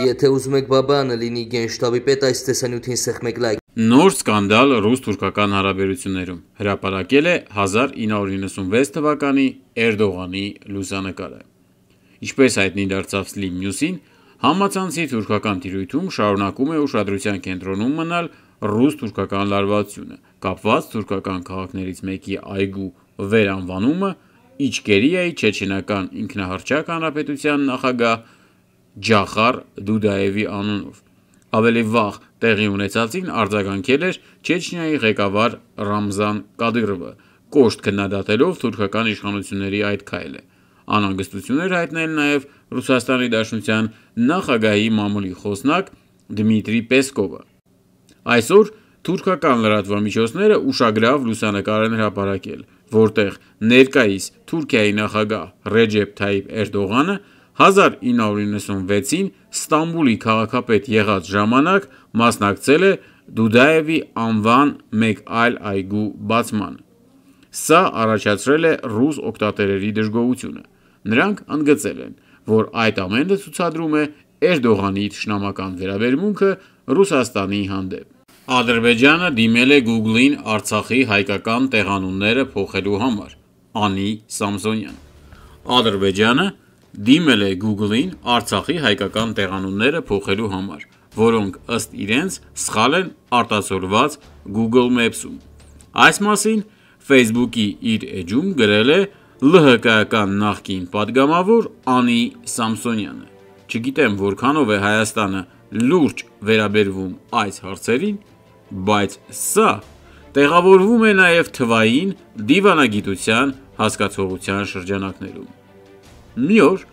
Եթե ուզում եք բաբանը լինի գենշտաբի պետ այս տեսանյութին սեղմեք լայք։ Նոր սկանդալ ռուս-թուրքական հարաբերություններում հրապարակել է 1996 թվականի Էրդողանի լուսանկարը։ Ինչպես հայտնի դարձավ Slim News-ին, համացանցի թուրքական տիրույթում շարունակում է ուշադրության կենտրոնում մնալ ռուս-թուրքական լարվածությունը, կապված թուրքական քաղաքներից մեկի այգու վերանվանումը Իչկերիայի չեչենական ինքնահռչակ հանրապետության նախագահ Ջախար Դուդաևի անունով։ Ավելի վաղ տեղի ունեցածին արձագանքել էր Չեչնիայի ղեկավար Ռամզան Կադիրովը, կոշտ քննադատելով թուրքական իշխանությունների այդ քայլը։ Անհանգստություն էր հայտնել նաև Ռուսաստանի Դաշնության նախագահի մամուլի խոսնակ Դմիտրի Պեսկովը։ Այսօր թուրքական լրատվամիջոցները ուշագրավ լուսանկար են հրապարակել, որտեղ ներկայիս Թուրքիայի նախագահ Ռեջեփ Թայիփ Էրդողանը 1996-ին Ստամբուլի քաղաքապետ եղած ժամանակ մասնակցել է Դուդաևի անվան մեկ այլ այգու բացմանը։ Սա առաջացրել է ռուս օգտատերերի դժգոհությունը։ Նրանք ընդգծել են, որ այդ ամենը ցուցադրում է Էրդողանի թշնամական վերաբերմունքը Ռուսաստանի հանդեպ։ Ադրբեջանը դիմել է Google-ին Արցախի հայկական տեղանունները փոխելու համար։ Անի Սամսոնյան Ադրբեջանը դիմել է Google-ին Արցախի հայկական տեղանունները փոխելու համար, որոնք ըստ իրենց սխալ են արտացոլված Google Maps-ում։ Այս մասին Facebook-ի իր էջում գրել է ԼՀԿ-ական նախկին պատգամավոր Անի Սամսոնյանը։ Չգիտեմ որքանով է Հայաստանը լուրջ վերաբերվում այս հարցերին, բայց սա տեղավորվում է նաև թվային դիվանագիտության հասկացողության շրջանակներում։ Մի օր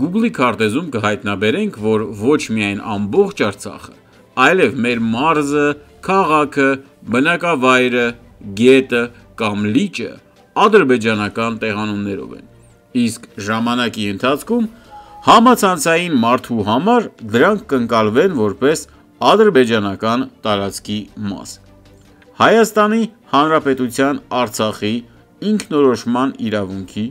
Google-ի քարտեզում կհայտնաբերենք, որ ոչ միայն ամբողջ Արցախը, այլև մեր մարզը, քաղաքը, բնակավայրը, գետը կամ լիճը ադրբեջանական տեղանուններով են։ Իսկ ժամանակի ընթացքում համացանցային մարդու համար դրանք կընկալվեն որպես ադրբեջանական տարածքի մաս։ Հայաստանի Հանրապետության Արցախի ինքնորոշման իրավունքի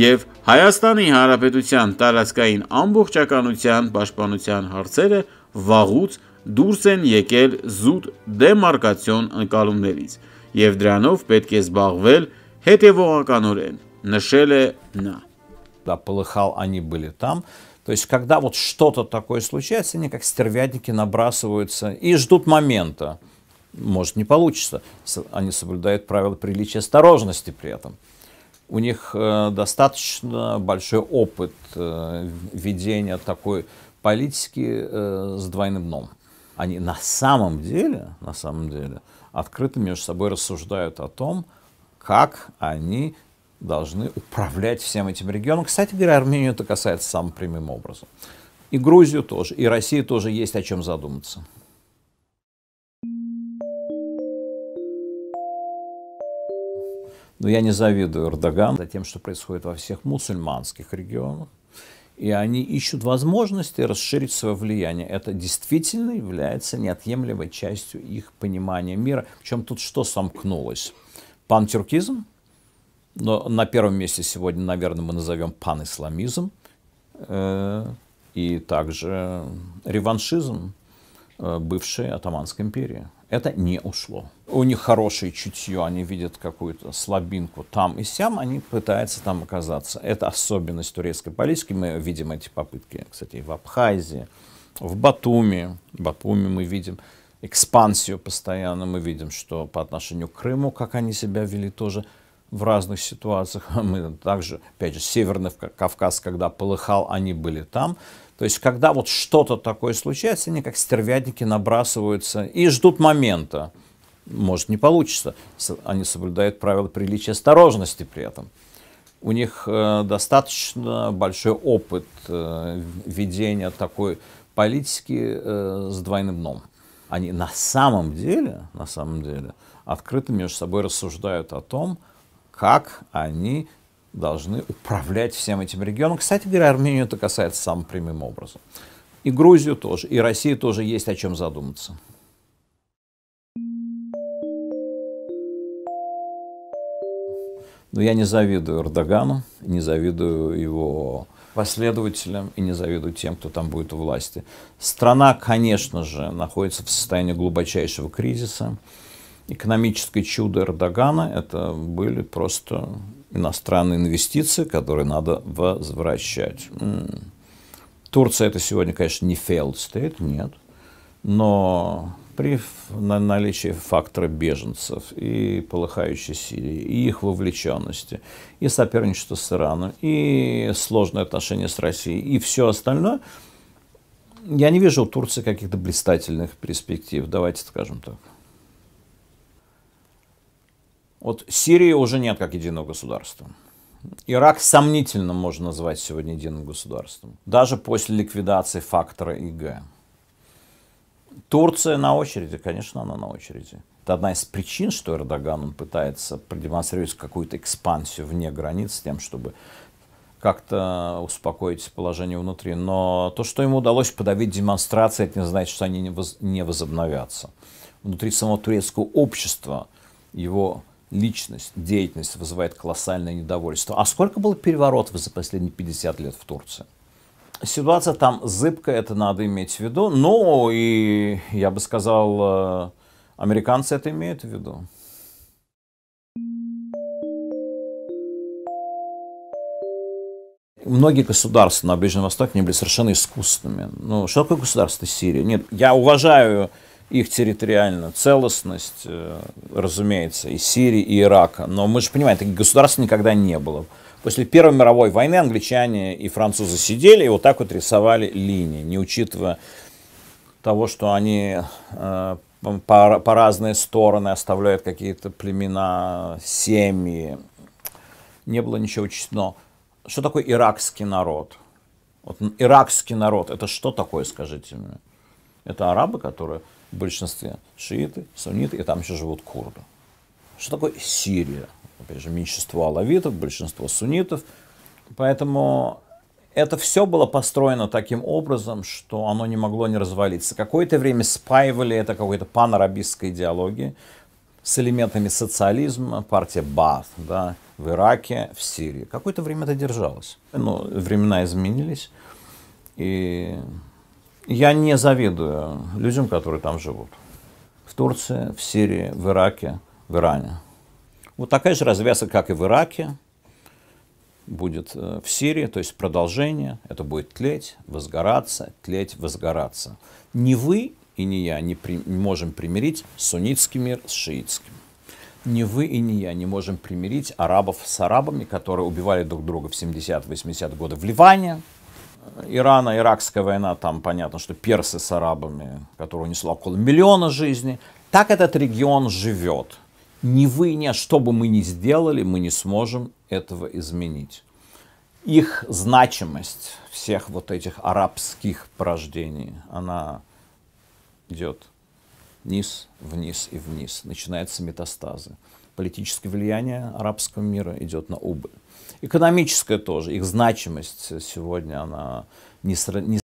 և Հայաստանի Հանրապետության տարածքային ամբողջականության պաշտպանության հարցերը վաղուց դուրս են եկել զուտ դեմարկացիոն ընկալումներից, և դրանով պետք է զբաղվել հետևողականորեն»,-նշել է նա: «Полыхал» они были там. То есть, когда вот что-то такое случается, они как стервятники набрасываются и ждут момента. Может, не получится. Они соблюдают правила приличия осторожности при этом у них э, достаточно большой опыт э, ведения такой политики э, с двойным дном. Они на самом деле, на самом деле, открыто между собой рассуждают о том, как они должны управлять всем этим регионом. Кстати говоря, Армению это касается самым прямым образом. И Грузию тоже, и России тоже есть о чем задуматься. Но я не завидую Эрдогану за тем, что происходит во всех мусульманских регионах. И они ищут возможности расширить свое влияние. Это действительно является неотъемлемой частью их понимания мира. Причем тут что сомкнулось? Пантюркизм, но на первом месте сегодня, наверное, мы назовем панисламизм э, и также реваншизм э, бывшей Атаманской империи это не ушло. У них хорошее чутье, они видят какую-то слабинку там и сям, они пытаются там оказаться. Это особенность турецкой политики. Мы видим эти попытки, кстати, и в Абхазии, в Батуми. В Батуми мы видим экспансию постоянно, мы видим, что по отношению к Крыму, как они себя вели тоже – в разных ситуациях. Мы также, опять же, Северный Кавказ, когда полыхал, они были там. То есть, когда вот что-то такое случается, они как стервятники набрасываются и ждут момента. Может, не получится. Они соблюдают правила приличия осторожности при этом. У них э, достаточно большой опыт э, ведения такой политики э, с двойным дном. Они на самом деле, на самом деле, открыто между собой рассуждают о том, как они должны управлять всем этим регионом. Кстати говоря, Армению это касается самым прямым образом. И Грузию тоже, и России тоже есть о чем задуматься. Но я не завидую Эрдогану, не завидую его последователям и не завидую тем, кто там будет у власти. Страна, конечно же, находится в состоянии глубочайшего кризиса экономическое чудо Эрдогана – это были просто иностранные инвестиции, которые надо возвращать. Турция – это сегодня, конечно, не failed state, нет. Но при наличии фактора беженцев и полыхающей силы и их вовлеченности, и соперничество с Ираном, и сложные отношения с Россией, и все остальное, я не вижу у Турции каких-то блистательных перспектив, давайте скажем так. Вот Сирии уже нет как единого государства. Ирак сомнительно можно назвать сегодня единым государством. Даже после ликвидации фактора ИГ. Турция на очереди, конечно, она на очереди. Это одна из причин, что Эрдоган он пытается продемонстрировать какую-то экспансию вне границ с тем, чтобы как-то успокоить положение внутри. Но то, что ему удалось подавить демонстрации, это не значит, что они не возобновятся. Внутри самого турецкого общества его личность, деятельность вызывает колоссальное недовольство. А сколько было переворотов за последние 50 лет в Турции? Ситуация там зыбкая, это надо иметь в виду. Но ну, и, я бы сказал, э, американцы это имеют в виду. Многие государства на Ближнем Востоке не были совершенно искусственными. Ну, что такое государство Сирии? Нет, я уважаю их территориальную целостность, э, разумеется, и Сирии, и Ирака. Но мы же понимаем, таких государств никогда не было. После Первой мировой войны англичане и французы сидели и вот так вот рисовали линии, не учитывая того, что они э, по, по разные стороны оставляют какие-то племена, семьи. Не было ничего учтено. Что такое иракский народ? Вот иракский народ, это что такое, скажите мне? Это арабы, которые в большинстве шииты, сунниты, и там еще живут курды. Что такое Сирия? Опять же, меньшинство алавитов, большинство суннитов. Поэтому это все было построено таким образом, что оно не могло не развалиться. Какое-то время спаивали это какой-то панарабистской идеологией с элементами социализма, партия Баат, да, в Ираке, в Сирии. Какое-то время это держалось. Но ну, времена изменились, и я не завидую людям, которые там живут. В Турции, в Сирии, в Ираке, в Иране. Вот такая же развязка, как и в Ираке, будет э, в Сирии, то есть продолжение. Это будет тлеть, возгораться, тлеть, возгораться. Не вы и не я не, при, не можем примирить суннитский мир с шиитским. Не вы и не я не можем примирить арабов с арабами, которые убивали друг друга в 70-80 годы в Ливане, Ирана-Иракская война, там понятно, что персы с арабами, которые унесло около миллиона жизней, так этот регион живет. Ни вы, ни что бы мы ни сделали, мы не сможем этого изменить. Их значимость всех вот этих арабских порождений, она идет вниз, вниз и вниз. Начинаются метастазы. Политическое влияние арабского мира идет на убыль экономическая тоже. Их значимость сегодня, она не